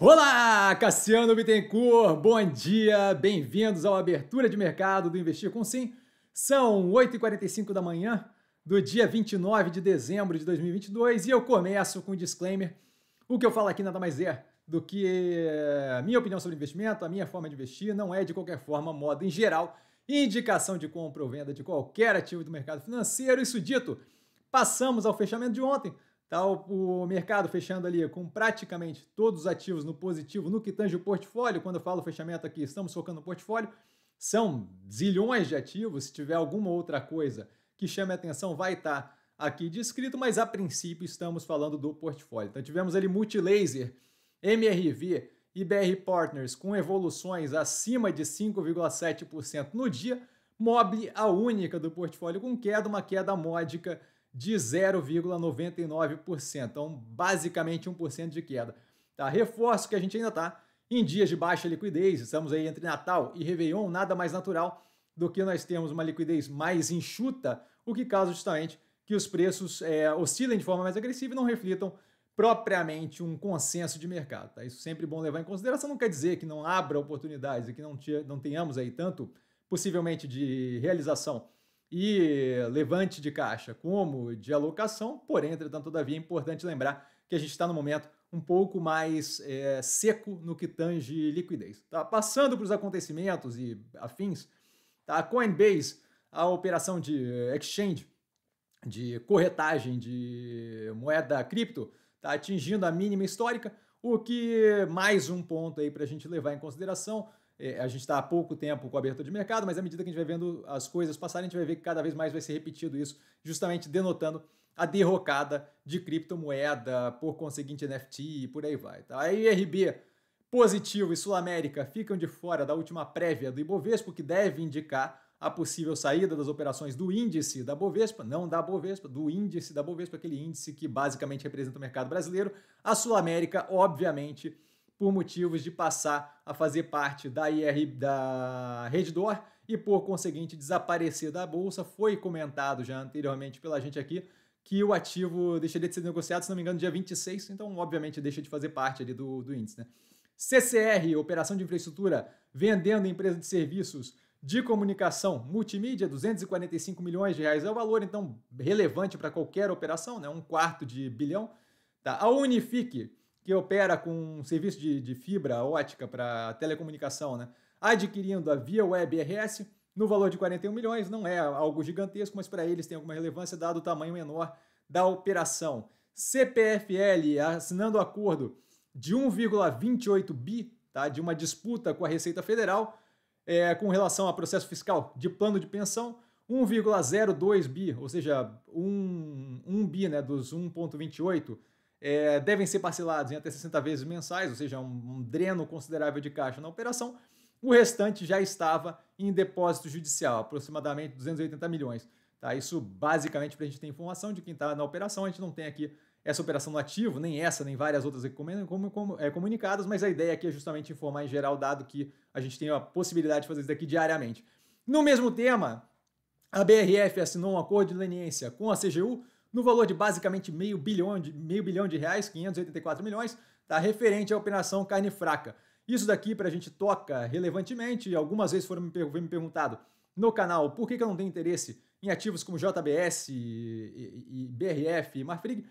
Olá, Cassiano Bittencourt, bom dia, bem-vindos ao Abertura de Mercado do Investir com Sim. São 8h45 da manhã do dia 29 de dezembro de 2022 e eu começo com um disclaimer. O que eu falo aqui nada mais é do que a minha opinião sobre investimento, a minha forma de investir, não é de qualquer forma moda em geral, indicação de compra ou venda de qualquer ativo do mercado financeiro. Isso dito, passamos ao fechamento de ontem Tá o, o, mercado fechando ali com praticamente todos os ativos no positivo no que tange o portfólio. Quando eu falo fechamento aqui, estamos focando no portfólio. São zilhões de ativos. Se tiver alguma outra coisa que chame a atenção, vai estar tá aqui descrito, mas a princípio estamos falando do portfólio. Então tivemos ali Multilaser, MRV e BR Partners com evoluções acima de 5,7% no dia. Mobile, a única do portfólio com queda, uma queda módica de 0,99%. Então, basicamente 1% de queda. Tá? Reforço que a gente ainda está em dias de baixa liquidez, estamos aí entre Natal e Réveillon, nada mais natural do que nós termos uma liquidez mais enxuta, o que causa justamente que os preços é, oscilem de forma mais agressiva e não reflitam propriamente um consenso de mercado. Tá? Isso sempre bom levar em consideração. Não quer dizer que não abra oportunidades e que não, não tenhamos aí tanto, possivelmente, de realização e levante de caixa como de alocação, porém, entretanto, todavia, é importante lembrar que a gente está no momento um pouco mais é, seco no que tange liquidez. Tá? Passando para os acontecimentos e afins, tá? a Coinbase, a operação de exchange, de corretagem de moeda cripto, está atingindo a mínima histórica, o que mais um ponto aí para a gente levar em consideração é, a gente está há pouco tempo com a abertura de mercado, mas à medida que a gente vai vendo as coisas passarem, a gente vai ver que cada vez mais vai ser repetido isso, justamente denotando a derrocada de criptomoeda, por conseguinte NFT e por aí vai. Tá? A IRB positivo e Sul América ficam de fora da última prévia do Ibovespa, que deve indicar a possível saída das operações do índice da Bovespa, não da Bovespa, do índice da Bovespa, aquele índice que basicamente representa o mercado brasileiro. A Sul América, obviamente, por motivos de passar a fazer parte da, IR, da Reddor e, por conseguinte, desaparecer da bolsa. Foi comentado já anteriormente pela gente aqui que o ativo deixaria de ser negociado, se não me engano, dia 26, então, obviamente, deixa de fazer parte ali do, do índice. Né? CCR, Operação de Infraestrutura, vendendo empresa de serviços de comunicação multimídia, 245 milhões de reais é o valor, então, relevante para qualquer operação, né? um quarto de bilhão. Tá? A Unifique, que opera com um serviço de, de fibra ótica para telecomunicação, né? adquirindo a Via Web RS no valor de 41 milhões, não é algo gigantesco, mas para eles tem alguma relevância dado o tamanho menor da operação. CPFL assinando o acordo de 1,28 bi, tá? de uma disputa com a Receita Federal é, com relação a processo fiscal de plano de pensão, 1,02 bi, ou seja, 1, 1 bi né, dos 1,28 é, devem ser parcelados em até 60 vezes mensais, ou seja, um, um dreno considerável de caixa na operação. O restante já estava em depósito judicial, aproximadamente 280 milhões. Tá? Isso basicamente para a gente ter informação de quem está na operação. A gente não tem aqui essa operação no ativo, nem essa, nem várias outras é, comunicadas, mas a ideia aqui é justamente informar em geral, dado que a gente tem a possibilidade de fazer isso daqui diariamente. No mesmo tema, a BRF assinou um acordo de leniência com a CGU no valor de basicamente meio bilhão de, meio bilhão de reais, 584 milhões, tá, referente à operação carne fraca. Isso daqui para a gente toca relevantemente, algumas vezes foram me, me perguntado no canal por que, que eu não tenho interesse em ativos como JBS e, e, e BRF e Marfrig.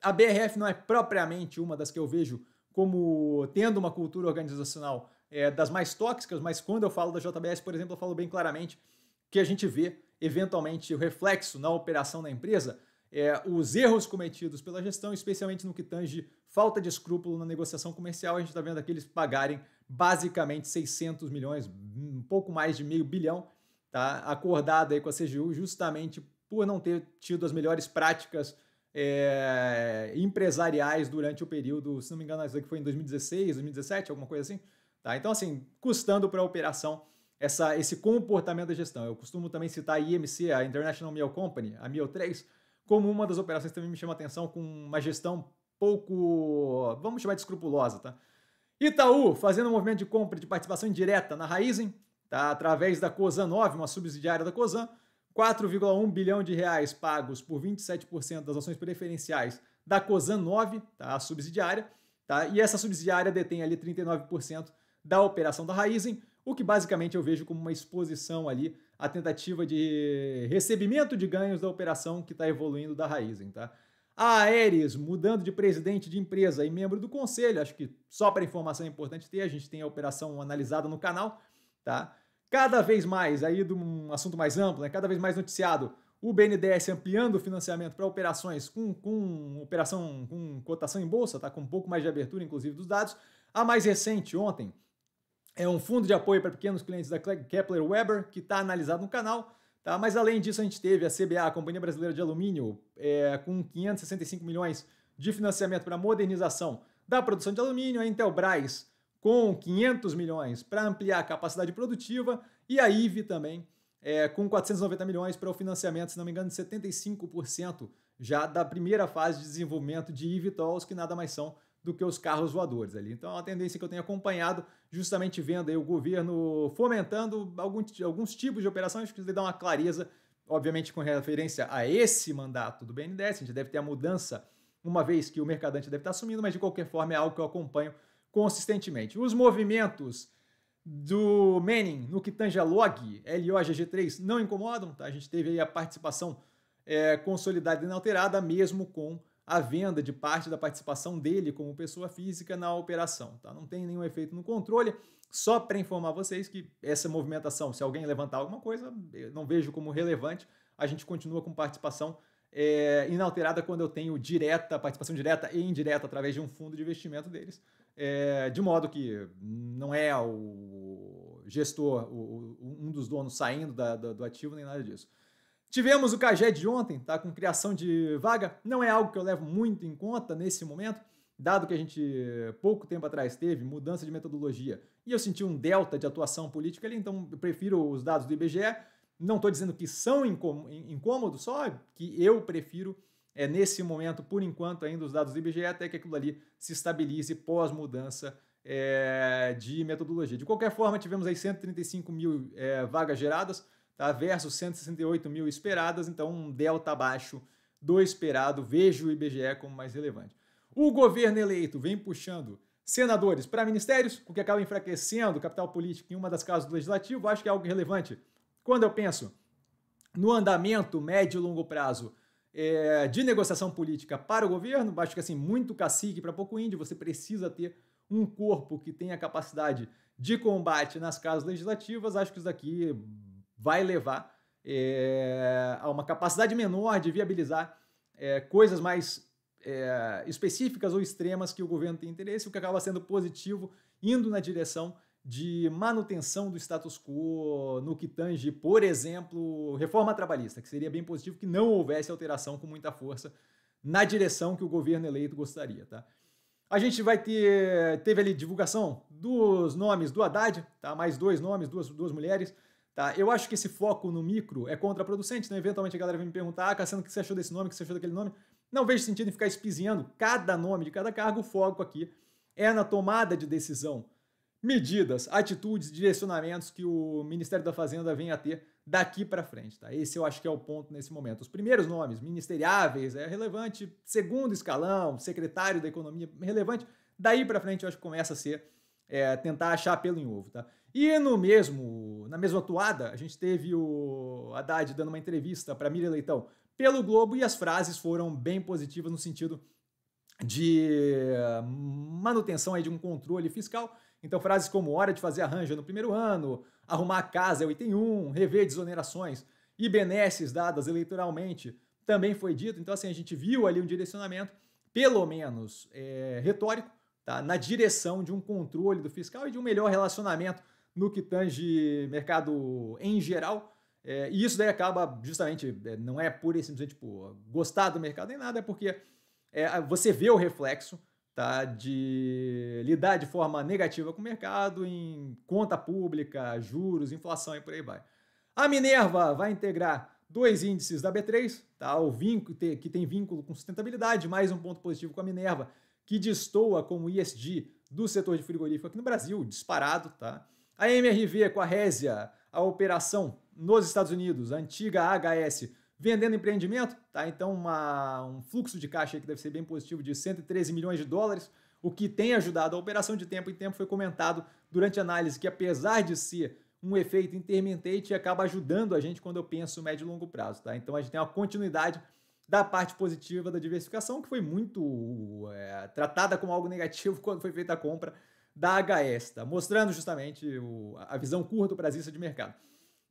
A BRF não é propriamente uma das que eu vejo como tendo uma cultura organizacional é, das mais tóxicas, mas quando eu falo da JBS, por exemplo, eu falo bem claramente que a gente vê eventualmente o reflexo na operação da empresa é, os erros cometidos pela gestão, especialmente no que tange falta de escrúpulo na negociação comercial. A gente está vendo aqui eles pagarem basicamente 600 milhões, um pouco mais de meio bilhão, tá? acordado aí com a CGU justamente por não ter tido as melhores práticas é, empresariais durante o período, se não me engano, acho que foi em 2016, 2017, alguma coisa assim. Tá? Então, assim, custando para a operação essa, esse comportamento da gestão. Eu costumo também citar a IMC, a International Meal Company, a Meal 3, como uma das operações também me chama atenção com uma gestão pouco, vamos chamar de escrupulosa, tá? Itaú fazendo um movimento de compra de participação indireta na Raizen, tá? através da Cosan 9, uma subsidiária da Cosan, 4,1 bilhão de reais pagos por 27% das ações preferenciais da Cosan 9, tá? a subsidiária, tá? e essa subsidiária detém ali 39% da operação da Raizen, o que basicamente eu vejo como uma exposição ali a tentativa de recebimento de ganhos da operação que está evoluindo da Raizen, tá? A Aeres mudando de presidente de empresa e membro do conselho, acho que só para informação é importante ter, a gente tem a operação analisada no canal, tá? Cada vez mais, aí de um assunto mais amplo, né? cada vez mais noticiado, o BNDES ampliando o financiamento para operações com, com operação com cotação em bolsa, tá? com um pouco mais de abertura, inclusive, dos dados. A mais recente, ontem, é um fundo de apoio para pequenos clientes da Kepler Weber, que está analisado no canal. Tá? Mas além disso, a gente teve a CBA, a Companhia Brasileira de Alumínio, é, com 565 milhões de financiamento para modernização da produção de alumínio, a Intelbras com 500 milhões para ampliar a capacidade produtiva e a IVE também é, com 490 milhões para o financiamento, se não me engano, de 75% já da primeira fase de desenvolvimento de eVTOLs, que nada mais são do que os carros voadores ali. Então é uma tendência que eu tenho acompanhado, justamente vendo aí o governo fomentando algum, alguns tipos de operações que dar uma clareza, obviamente com referência a esse mandato do BNDES, a gente deve ter a mudança uma vez que o mercadante deve estar assumindo, mas de qualquer forma é algo que eu acompanho consistentemente. Os movimentos do Manning no que tange a log, LOGG3, não incomodam, tá? A gente teve aí a participação é, consolidada e inalterada, mesmo com a venda de parte da participação dele como pessoa física na operação. Tá? Não tem nenhum efeito no controle, só para informar vocês que essa movimentação, se alguém levantar alguma coisa, não vejo como relevante, a gente continua com participação é, inalterada quando eu tenho direta, participação direta e indireta através de um fundo de investimento deles, é, de modo que não é o gestor, o, um dos donos saindo da, da, do ativo nem nada disso. Tivemos o Cajé de ontem, tá? Com criação de vaga. Não é algo que eu levo muito em conta nesse momento, dado que a gente pouco tempo atrás teve mudança de metodologia e eu senti um delta de atuação política ali, então eu prefiro os dados do IBGE. Não estou dizendo que são incômodos, só que eu prefiro é nesse momento, por enquanto, ainda os dados do IBGE, até que aquilo ali se estabilize pós-mudança é, de metodologia. De qualquer forma, tivemos aí 135 mil é, vagas geradas, tá? versus 168 mil esperadas, então um delta abaixo do esperado. Vejo o IBGE como mais relevante. O governo eleito vem puxando senadores para ministérios, o que acaba enfraquecendo o capital político em uma das casas do legislativo. Acho que é algo relevante. Quando eu penso no andamento médio e longo prazo é, de negociação política para o governo, acho que assim, muito cacique para pouco índio, você precisa ter um corpo que tenha capacidade de combate nas casas legislativas. Acho que isso daqui vai levar é, a uma capacidade menor de viabilizar é, coisas mais é, específicas ou extremas que o governo tem interesse, o que acaba sendo positivo, indo na direção de manutenção do status quo no que tange, por exemplo, reforma trabalhista, que seria bem positivo que não houvesse alteração com muita força na direção que o governo eleito gostaria, tá? A gente vai ter teve ali divulgação dos nomes do Haddad, tá? Mais dois nomes, duas, duas mulheres. Tá? Eu acho que esse foco no micro é contraproducente, então eventualmente a galera vai me perguntar, ah, Cassiano, o que você achou desse nome, o que você achou daquele nome? Não vejo sentido em ficar espizinhando cada nome de cada cargo, o foco aqui é na tomada de decisão. Medidas, atitudes, direcionamentos que o Ministério da Fazenda vem a ter daqui para frente. Tá? Esse eu acho que é o ponto nesse momento. Os primeiros nomes, ministeriáveis, é relevante. Segundo escalão, secretário da Economia, relevante. Daí para frente eu acho que começa a ser é, tentar achar pelo em ovo, tá? E no mesmo, na mesma toada, a gente teve o Haddad dando uma entrevista para Miriam Leitão pelo Globo e as frases foram bem positivas no sentido de manutenção aí de um controle fiscal. Então, frases como hora de fazer arranjo no primeiro ano, arrumar a casa é o item 1, rever desonerações e benesses dadas eleitoralmente também foi dito. Então, assim, a gente viu ali um direcionamento, pelo menos é, retórico, tá? na direção de um controle do fiscal e de um melhor relacionamento no que tange mercado em geral. É, e isso daí acaba justamente, é, não é pura e simplesmente por gostar do mercado nem nada, é porque é, você vê o reflexo tá, de lidar de forma negativa com o mercado em conta pública, juros, inflação e por aí vai. A Minerva vai integrar dois índices da B3, tá, o vínculo que tem vínculo com sustentabilidade, mais um ponto positivo com a Minerva, que destoa como ISD do setor de frigorífico aqui no Brasil, disparado, tá? A MRV com a Résia, a operação nos Estados Unidos, a antiga HS, vendendo empreendimento, tá? Então uma, um fluxo de caixa que deve ser bem positivo de 113 milhões de dólares, o que tem ajudado a operação de tempo em tempo foi comentado durante a análise que apesar de ser um efeito intermitente acaba ajudando a gente quando eu penso médio e longo prazo, tá? Então a gente tem uma continuidade da parte positiva da diversificação, que foi muito é, tratada como algo negativo quando foi feita a compra da HS, tá? mostrando justamente o, a visão curta prazista de mercado.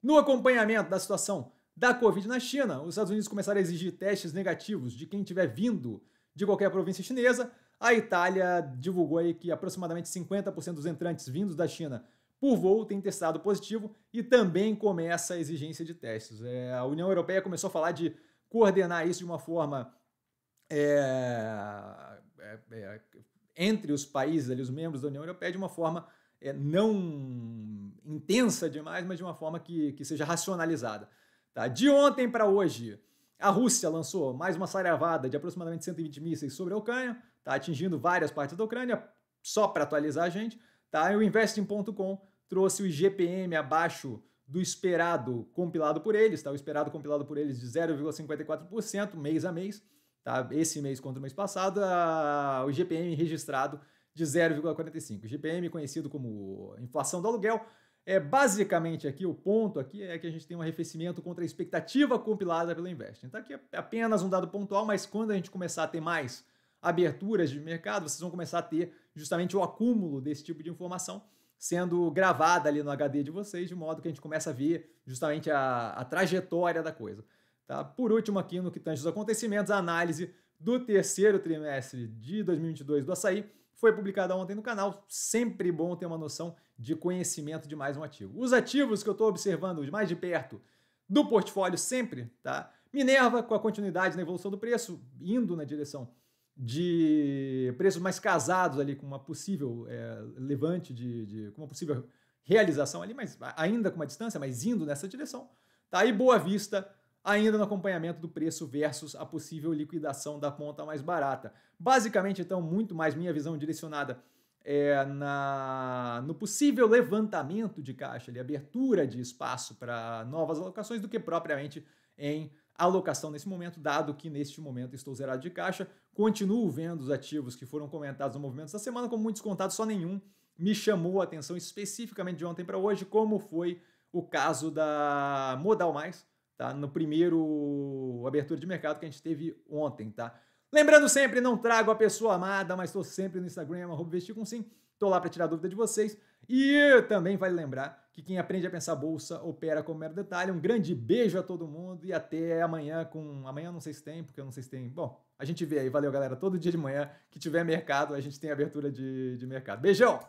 No acompanhamento da situação da Covid na China, os Estados Unidos começaram a exigir testes negativos de quem estiver vindo de qualquer província chinesa. A Itália divulgou aí que aproximadamente 50% dos entrantes vindos da China por voo têm testado positivo e também começa a exigência de testes. É, a União Europeia começou a falar de coordenar isso de uma forma é, é, é, entre os países, ali, os membros da União Europeia, de uma forma é, não intensa demais, mas de uma forma que, que seja racionalizada. Tá? De ontem para hoje, a Rússia lançou mais uma saravada de aproximadamente 120 mísseis sobre a Ucrânia, tá? atingindo várias partes da Ucrânia, só para atualizar a gente. Tá? E o investing.com trouxe o IGPM abaixo do esperado compilado por eles, tá? O esperado compilado por eles de 0,54% mês a mês, tá? Esse mês contra o mês passado, a... o GPM registrado de 0,45. GPM conhecido como inflação do aluguel, é basicamente aqui o ponto aqui é que a gente tem um arrefecimento contra a expectativa compilada pelo Invest. Então aqui é apenas um dado pontual, mas quando a gente começar a ter mais aberturas de mercado, vocês vão começar a ter justamente o acúmulo desse tipo de informação sendo gravada ali no HD de vocês, de modo que a gente começa a ver justamente a, a trajetória da coisa. Tá? Por último, aqui no que tange os acontecimentos, a análise do terceiro trimestre de 2022 do Açaí foi publicada ontem no canal. Sempre bom ter uma noção de conhecimento de mais um ativo. Os ativos que eu estou observando mais de perto do portfólio sempre, tá? Minerva, com a continuidade na evolução do preço, indo na direção de preços mais casados ali com uma possível é, levante de, de, com uma possível realização ali, mas ainda com uma distância, mas indo nessa direção. Tá aí Boa Vista ainda no acompanhamento do preço versus a possível liquidação da ponta mais barata. Basicamente, então, muito mais minha visão direcionada é, na, no possível levantamento de caixa, ali, abertura de espaço para novas alocações, do que propriamente em alocação nesse momento, dado que neste momento estou zerado de caixa. Continuo vendo os ativos que foram comentados no movimento da semana como muito descontados, só nenhum me chamou a atenção especificamente de ontem para hoje, como foi o caso da Modal Mais, tá? No primeiro abertura de mercado que a gente teve ontem, tá? Lembrando sempre, não trago a pessoa amada, mas estou sempre no Instagram, arroba vestir com sim. Estou lá para tirar dúvida de vocês. E também vale lembrar que quem aprende a pensar bolsa opera como mero detalhe. Um grande beijo a todo mundo e até amanhã com. Amanhã não sei se tem, porque eu não sei se tem. Bom, a gente vê aí. Valeu, galera. Todo dia de manhã que tiver mercado, a gente tem abertura de, de mercado. Beijão!